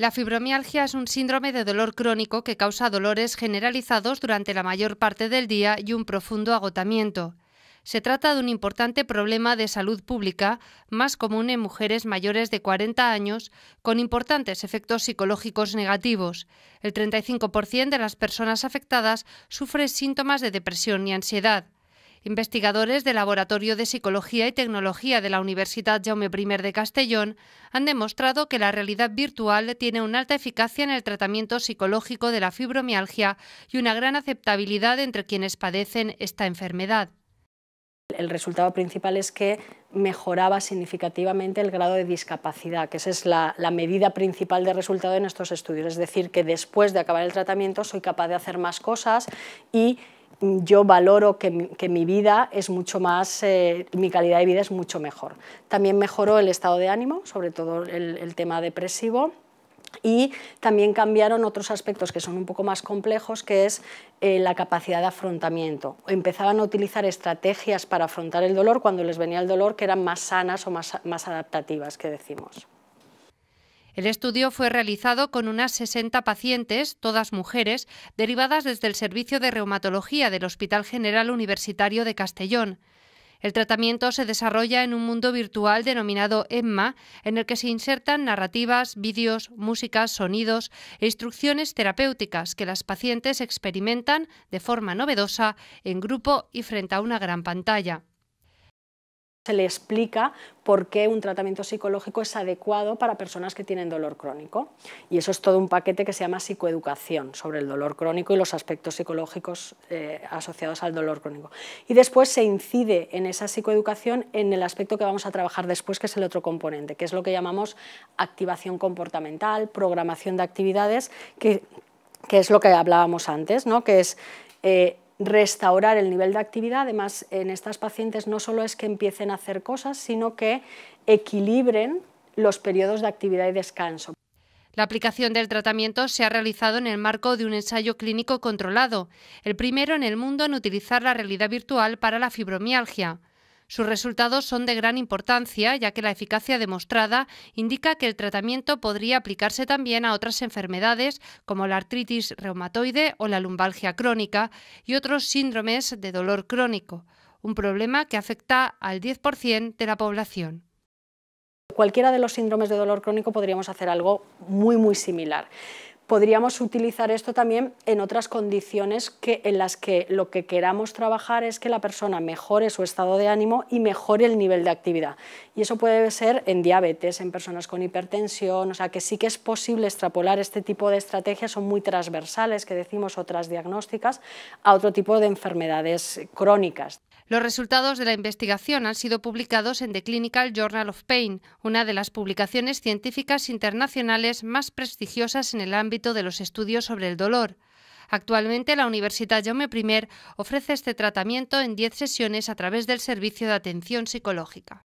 La fibromialgia es un síndrome de dolor crónico que causa dolores generalizados durante la mayor parte del día y un profundo agotamiento. Se trata de un importante problema de salud pública, más común en mujeres mayores de 40 años, con importantes efectos psicológicos negativos. El 35% de las personas afectadas sufre síntomas de depresión y ansiedad. Investigadores del Laboratorio de Psicología y Tecnología de la Universidad Jaume I de Castellón han demostrado que la realidad virtual tiene una alta eficacia en el tratamiento psicológico de la fibromialgia y una gran aceptabilidad entre quienes padecen esta enfermedad. El resultado principal es que mejoraba significativamente el grado de discapacidad, que esa es la, la, medida principal de resultado en estos estudios. Es decir, que después de acabar el tratamiento soy capaz de hacer más cosas y yo valoro que mi, que mi, vida es mucho más, eh, mi calidad de vida es mucho mejor. También mejoró el estado de ánimo, sobre todo el, el tema depresivo. Y también cambiaron otros aspectos que son un poco más complejos, que es eh, la capacidad de afrontamiento. Empezaban a utilizar estrategias para afrontar el dolor cuando les venía el dolor que eran más sanas o más, más adaptativas, que decimos. El estudio fue realizado con unas 60 pacientes, todas mujeres, derivadas desde el Servicio de Reumatología del Hospital General Universitario de Castellón. El tratamiento se desarrolla en un mundo virtual denominado EMMA, en el que se insertan narrativas, vídeos, músicas, sonidos e instrucciones terapéuticas que las pacientes experimentan de forma novedosa en grupo y frente a una gran pantalla se le explica por qué un tratamiento psicológico es adecuado para personas que tienen dolor crónico. Y eso es todo un paquete que se llama psicoeducación sobre el dolor crónico y los aspectos psicológicos eh, asociados al dolor crónico. Y después se incide en esa psicoeducación en el aspecto que vamos a trabajar después, que es el otro componente, que es lo que llamamos activación comportamental, programación de actividades, que, es lo que hablábamos antes, ¿no? que es... Eh, restaurar el nivel de actividad. Además, en estas pacientes no solo es que empiecen a hacer cosas, sino que equilibren los periodos de actividad y descanso. La aplicación del tratamiento se ha realizado en el marco de un ensayo clínico controlado, el primero en el mundo en utilizar la realidad virtual para la fibromialgia. Sus resultados son de gran importancia, ya que la eficacia demostrada indica que el tratamiento podría aplicarse también a otras enfermedades como la artritis reumatoide o la lumbalgia crónica y otros síndromes de dolor crónico, un problema que afecta al 10% de la población cualquiera de los síndromes de dolor crónico podríamos hacer algo muy, muy similar podríamos utilizar esto también en otras condiciones que, en las que lo que queramos trabajar es que la persona mejore su estado de ánimo y mejore el nivel de actividad. Y eso puede ser en diabetes, en personas con hipertensión, o sea que sí que es posible extrapolar este tipo de estrategias, son muy transversales, que decimos otras diagnósticas, a otro tipo de enfermedades crónicas. Los resultados de la investigación han sido publicados en The Clinical Journal of Pain, una de las publicaciones científicas internacionales más prestigiosas en el ámbito de los estudios sobre el dolor. Actualmente la Universidad Jaume I ofrece este tratamiento en 10 sesiones a través del servicio de atención psicológica.